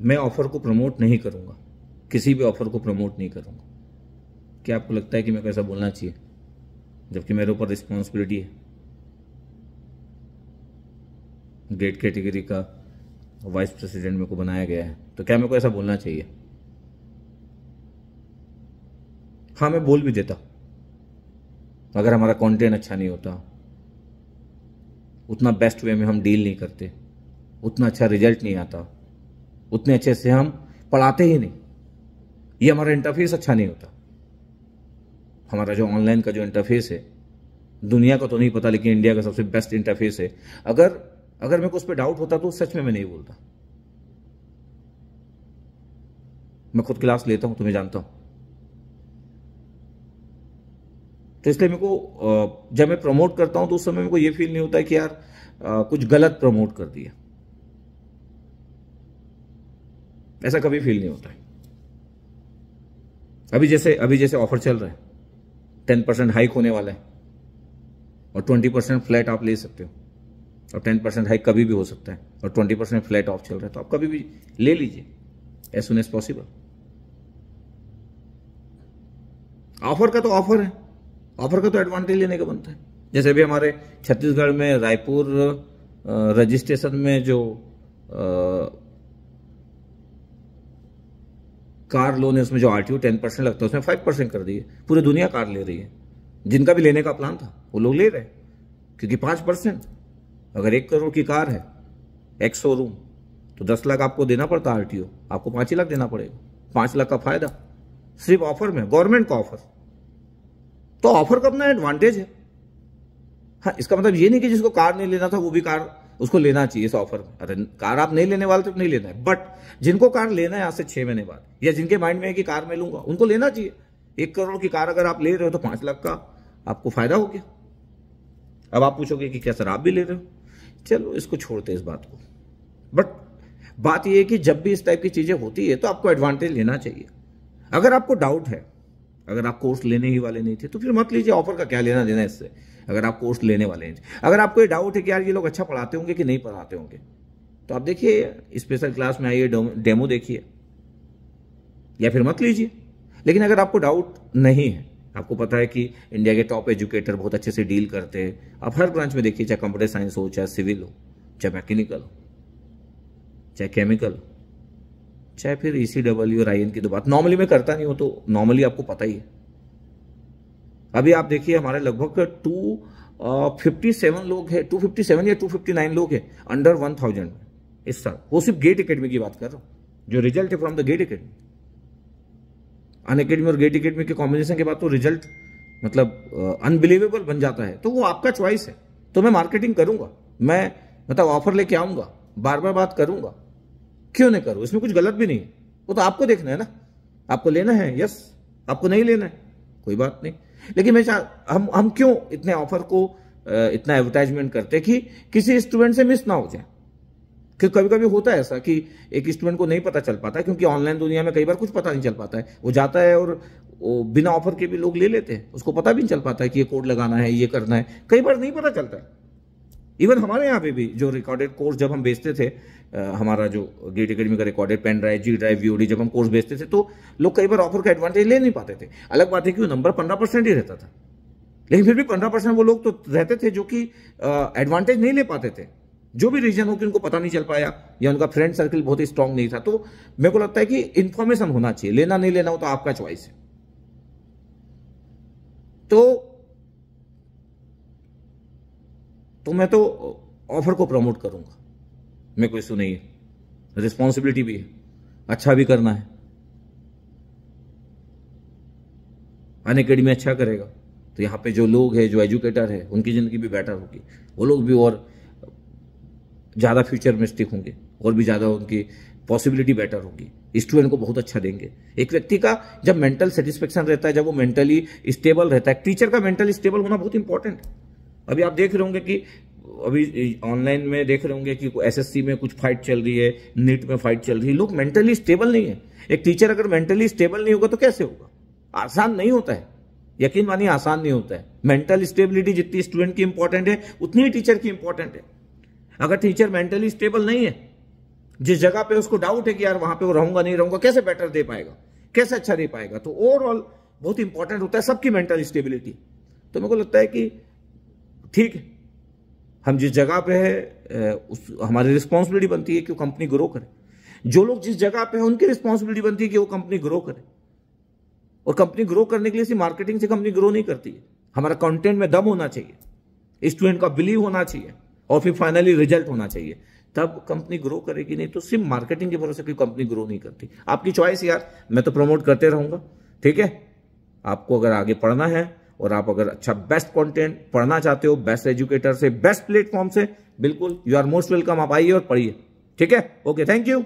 मैं ऑफ़र को प्रमोट नहीं करूँगा किसी भी ऑफ़र को प्रमोट नहीं करूँगा क्या आपको लगता है कि मेरे को ऐसा बोलना चाहिए जबकि मेरे ऊपर रिस्पॉन्सिबिलिटी है ग्रेट कैटेगरी का वाइस प्रेसिडेंट मेरे को बनाया गया है तो क्या मेरे को ऐसा बोलना चाहिए हाँ मैं बोल भी देता अगर हमारा कंटेंट अच्छा नहीं होता उतना बेस्ट वे में हम डील नहीं करते उतना अच्छा रिजल्ट नहीं आता उतने अच्छे से हम पढ़ाते ही नहीं ये हमारा इंटरफेस अच्छा नहीं होता हमारा जो ऑनलाइन का जो इंटरफेस है दुनिया का तो नहीं पता लेकिन इंडिया का सबसे बेस्ट इंटरफेस है अगर अगर मेरे को उस पर डाउट होता तो सच में मैं नहीं बोलता मैं खुद क्लास लेता हूं तुम्हें जानता हूं तो इसलिए मेरे को जब मैं प्रमोट करता हूं तो उस समय मेरे को ये फील नहीं होता कि यार कुछ गलत प्रमोट कर दिया ऐसा कभी फील नहीं होता है अभी जैसे अभी जैसे ऑफर चल रहा है टेन परसेंट हाइक होने वाला है और ट्वेंटी परसेंट फ्लैट आप ले सकते हो और टेन परसेंट हाइक कभी भी हो सकता है और ट्वेंटी परसेंट फ्लैट ऑफ चल रहा है तो आप कभी भी ले लीजिए as soon as possible offer का तो ऑफर है ऑफर का तो एडवांटेज लेने का बनता है जैसे अभी हमारे छत्तीसगढ़ में रायपुर रजिस्ट्रेशन में जो कार लोन है उसमें जो R T O ten percent लगता है उसमें फाइव परसेंट कर दिए पूरी दुनिया कार ले रही है जिनका भी लेने का प्लान था वो लोग ले रहे हैं क्योंकि पाँच परसेंट अगर एक करोड़ की कार है एक शोरूम तो दस लाख आपको देना पड़ता आर टी ओ आपको पाँच ही लाख देना पड़ेगा पाँच लाख का फायदा सिर्फ ऑफर में गवर्नमेंट का ऑफर तो ऑफर का अपना एडवांटेज है हाँ इसका मतलब ये नहीं कि जिसको कार नहीं लेना था वो भी कार उसको लेना चाहिए इस ऑफर अरे कार आप नहीं लेने वाले तो नहीं लेना है बट जिनको कार लेना है आज से छह महीने बाद या जिनके माइंड में है कि कार मैं लूंगा उनको लेना चाहिए एक करोड़ की कार अगर आप ले रहे हो तो पांच लाख का आपको फायदा हो गया अब आप पूछोगे कि क्या सर आप भी ले रहे हो चलो इसको छोड़ते इस बात को बट बात यह है कि जब भी इस टाइप की चीज़ें होती है तो आपको एडवांटेज लेना चाहिए अगर आपको डाउट है अगर आप कोर्स लेने ही वाले नहीं थे तो फिर मत लीजिए ऑफर का क्या लेना देना इससे अगर आप कोर्स लेने वाले हैं अगर आपको ये डाउट है कि यार ये लोग अच्छा पढ़ाते होंगे कि नहीं पढ़ाते होंगे तो आप देखिए स्पेशल क्लास में आइए डेमो देखिए या फिर मत लीजिए लेकिन अगर आपको डाउट नहीं है आपको पता है कि इंडिया के टॉप एजुकेटर बहुत अच्छे से डील करते हैं आप हर ब्रांच में देखिए चाहे कंप्यूटर साइंस हो चाहे सिविल हो चाहे मैकेनिकल हो चाहे केमिकल हो चाहे फिर ई सी डब्ल्यू और आई एन की तो बात नॉर्मली मैं करता नहीं हूँ तो नॉर्मली आपको पता ही है अभी आप देखिए हमारे लगभग टू फिफ्टी सेवन लोग हैं टू फिफ्टी सेवन या टू फिफ्टी नाइन लोग हैं अंडर वन थाउजेंड में इस साल वो सिर्फ गेट अकेडमी की बात कर रहा हूँ जो रिजल्ट है from the GATE Academy Unacademy और गेट अकेडमी के कॉम्बिनेशन के बाद तो रिजल्ट मतलब अनबिलीवेबल बन जाता है तो वो आपका चॉइस है तो मैं मार्केटिंग करूंगा मैं मतलब ऑफर लेके आऊंगा बार बार बात करूंगा क्यों नहीं करो इसमें कुछ गलत भी नहीं वो तो आपको देखना है ना आपको लेना है यस आपको नहीं लेना है कोई बात नहीं लेकिन मैं हम हम क्यों इतने ऑफर को इतना एडवर्टाइजमेंट करते कि किसी स्टूडेंट से मिस ना हो जाए कि कभी कभी होता है ऐसा कि एक स्टूडेंट को नहीं पता चल पाता है क्योंकि ऑनलाइन दुनिया में कई बार कुछ पता नहीं चल पाता है वो जाता है और वो बिना ऑफर के भी लोग ले लेते हैं उसको पता भी नहीं चल पाता है कि ये कोड लगाना है ये करना है कई बार नहीं पता चलता है इवन हमारे यहाँ पे भी जो रिकॉर्डेड कोर्स जब हम बेचते थे आ, हमारा जो गेट अकेडमी का recorded pen drive G drive वी जब हम कोर्स बेचते थे तो लोग कई बार ऑफर का एडवांटेज ले नहीं पाते थे अलग बात है कि वो नंबर पंद्रह परसेंट ही रहता था लेकिन फिर भी पंद्रह परसेंट वो लोग तो रहते थे जो कि एडवांटेज नहीं ले पाते थे जो भी रीजन हो कि उनको पता नहीं चल पाया या उनका फ्रेंड सर्कल बहुत ही स्ट्रांग नहीं था तो मेरे को लगता है कि इन्फॉर्मेशन होना चाहिए लेना नहीं लेना हो तो आपका चॉइस है तो तो मैं तो ऑफर को प्रमोट करूंगा मेरे को सुनिए नहीं रिस्पॉन्सिबिलिटी भी है अच्छा भी करना है अन अकेडमी अच्छा करेगा तो यहाँ पे जो लोग हैं जो एजुकेटर है उनकी ज़िंदगी भी बेटर होगी वो लोग भी और ज़्यादा फ्यूचर में स्टिक होंगे और भी ज़्यादा उनकी पॉसिबिलिटी बेटर होगी स्टूडेंट को बहुत अच्छा देंगे एक व्यक्ति का जब मेंटल सेटिस्फेक्शन रहता है जब वो मेंटली स्टेबल रहता है टीचर का मेंटली स्टेबल होना बहुत इंपॉर्टेंट है अभी आप देख रहे होंगे कि अभी ऑनलाइन में देख रहे होंगे कि एसएससी में कुछ फाइट चल रही है नीट में फाइट चल रही है लोग मेंटली स्टेबल नहीं है एक टीचर अगर मेंटली स्टेबल नहीं होगा तो कैसे होगा आसान नहीं होता है यकीन मानिए आसान नहीं होता है मेंटल स्टेबिलिटी जितनी स्टूडेंट की इंपॉर्टेंट है उतनी ही टीचर की इंपॉर्टेंट है अगर टीचर मेंटली स्टेबल नहीं है जिस जगह पे उसको डाउट है कि यार वहां पे वो रहूंगा नहीं रहूंगा कैसे बेटर दे पाएगा कैसे अच्छा दे पाएगा तो ओवरऑल बहुत इंपॉर्टेंट होता है सबकी मेंटल स्टेबिलिटी तो मेरे को लगता है कि ठीक है हम जिस जगह पे है उस हमारी रिस्पॉन्सिबिलिटी बनती है कि वो कंपनी ग्रो करे जो लोग जिस जगह पे है उनकी रिस्पॉन्सिबिलिटी बनती है कि वो कंपनी ग्रो करे और कंपनी ग्रो करने के लिए सिर्फ मार्केटिंग से कंपनी ग्रो नहीं करती है हमारा कंटेंट में दम होना चाहिए स्टूडेंट का बिलीव होना चाहिए और फिर फाइनली रिजल्ट होना चाहिए तब कंपनी ग्रो करेगी नहीं तो सिर्फ मार्केटिंग के भरोसे कोई कंपनी ग्रो नहीं करती आपकी चॉइस यार मैं तो प्रमोट करते रहूंगा ठीक है आपको अगर आगे पढ़ना है और आप अगर अच्छा बेस्ट कंटेंट पढ़ना चाहते हो बेस्ट एजुकेटर से बेस्ट प्लेटफॉर्म से बिल्कुल यू आर मोस्ट वेलकम आप आइए और पढ़िए ठीक है ओके थैंक यू